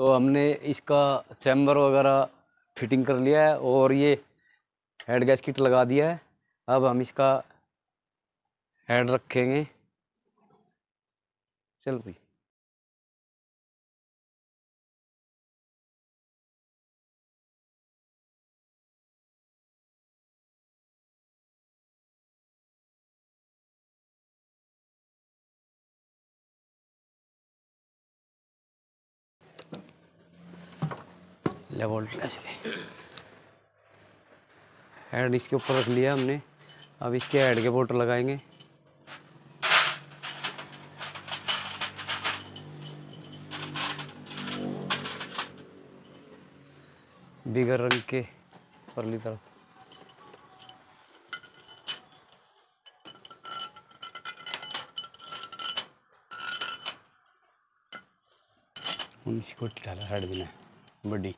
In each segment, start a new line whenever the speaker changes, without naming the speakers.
तो हमने इसका चैम्बर वगैरह फिटिंग कर लिया है और ये हेड गैस किट लगा दिया है अब हम इसका हेड रखेंगे चल भाई लेवोल्ट हेड इसके ऊपर रख लिया हमने अब इसके हेड के बोल्ट लगाएंगे बिगर रंग के परली तरफ इसको डाला हेड में बड़ी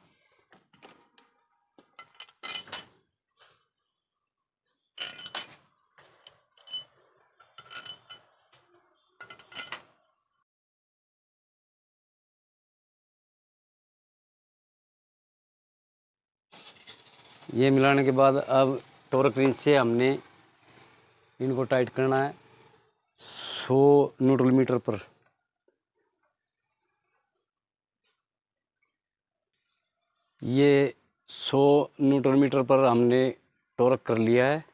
ये मिलाने के बाद अब टोरक रिंच से हमने इनको टाइट करना है 100 न्यूट्रल मीटर पर ये 100 न्यूट्रल मीटर पर हमने टोरक कर लिया है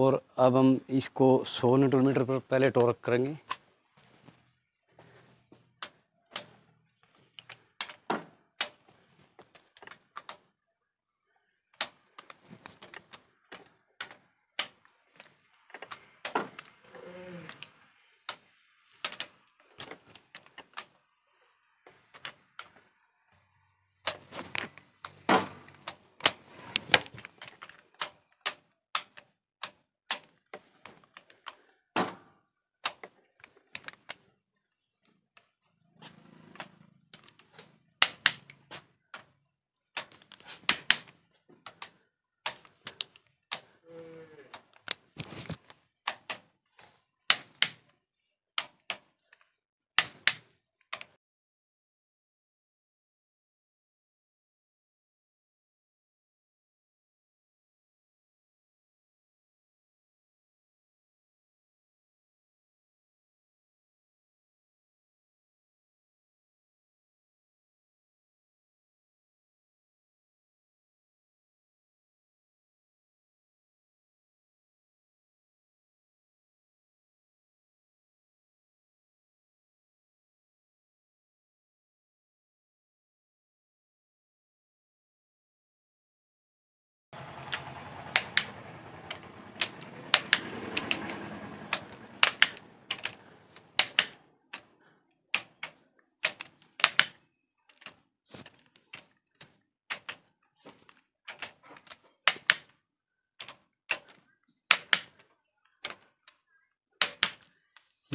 और अब हम इसको 100 न्यूट्रल मीटर पर पहले टोरक करेंगे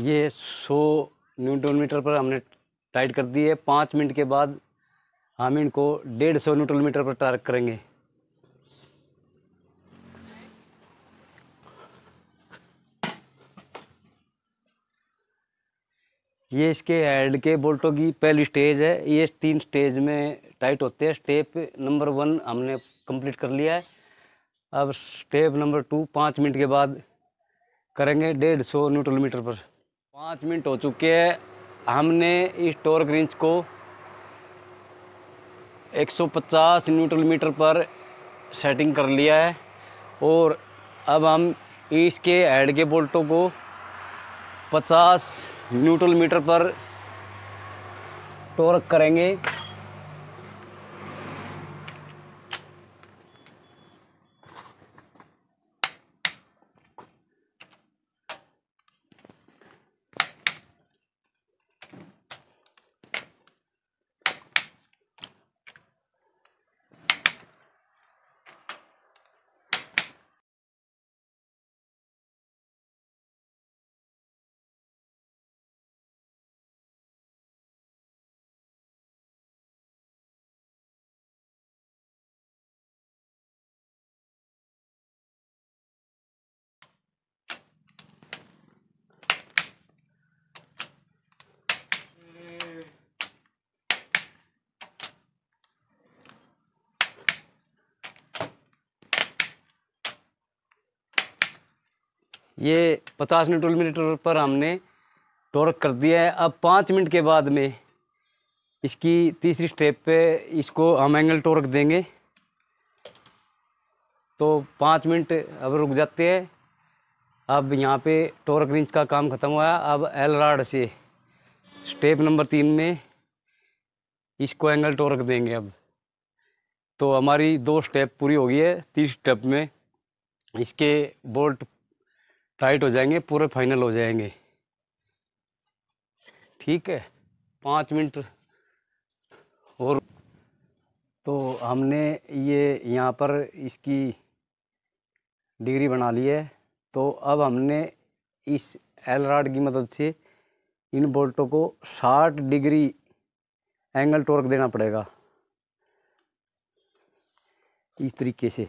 ये 100 न्यूटन मीटर पर हमने टाइट कर दी है पाँच मिनट के बाद हम इनको डेढ़ सौ न्यूटन मीटर पर टार्क करेंगे ये इसके हेड के बोल्टों की पहली स्टेज है ये तीन स्टेज में टाइट होते हैं स्टेप नंबर वन हमने कंप्लीट कर लिया है अब स्टेप नंबर टू पाँच मिनट के बाद करेंगे डेढ़ सौ न्यूट्रल मीटर पर पाँच मिनट हो चुके हैं हमने इस टॉर्क रिंच को 150 न्यूट्रल मीटर पर सेटिंग कर लिया है और अब हम इसके हेड के बोल्टों को 50 न्यूट्रल मीटर पर टॉर्क करेंगे ये पचास न्यूट्रल मीटर पर हमने टॉर्क कर दिया है अब पाँच मिनट के बाद में इसकी तीसरी स्टेप पे इसको हम एंगल टॉर्क देंगे तो पाँच मिनट अब रुक जाते हैं अब यहाँ पे टॉर्क रिंच का काम ख़त्म हुआ अब एल राड से स्टेप नंबर तीन में इसको एंगल टॉर्क देंगे अब तो हमारी दो स्टेप पूरी हो गई है तीस स्टेप में इसके बोल्ट टाइट हो जाएंगे पूरे फाइनल हो जाएंगे ठीक है पाँच मिनट और तो हमने ये यहाँ पर इसकी डिग्री बना ली है तो अब हमने इस एल राड की मदद से इन बोल्टों को 60 डिग्री एंगल टॉर्क देना पड़ेगा इस तरीके से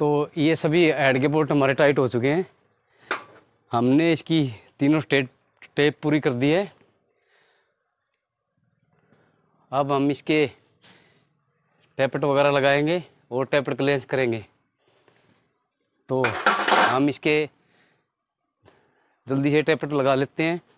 तो ये सभी एड के बोल्ट हमारे टाइट हो चुके हैं हमने इसकी तीनों स्टेप टेप पूरी कर दी है अब हम इसके टैपेट वगैरह लगाएंगे और टैपट क्लेंस करेंगे तो हम इसके जल्दी से टैपट लगा लेते हैं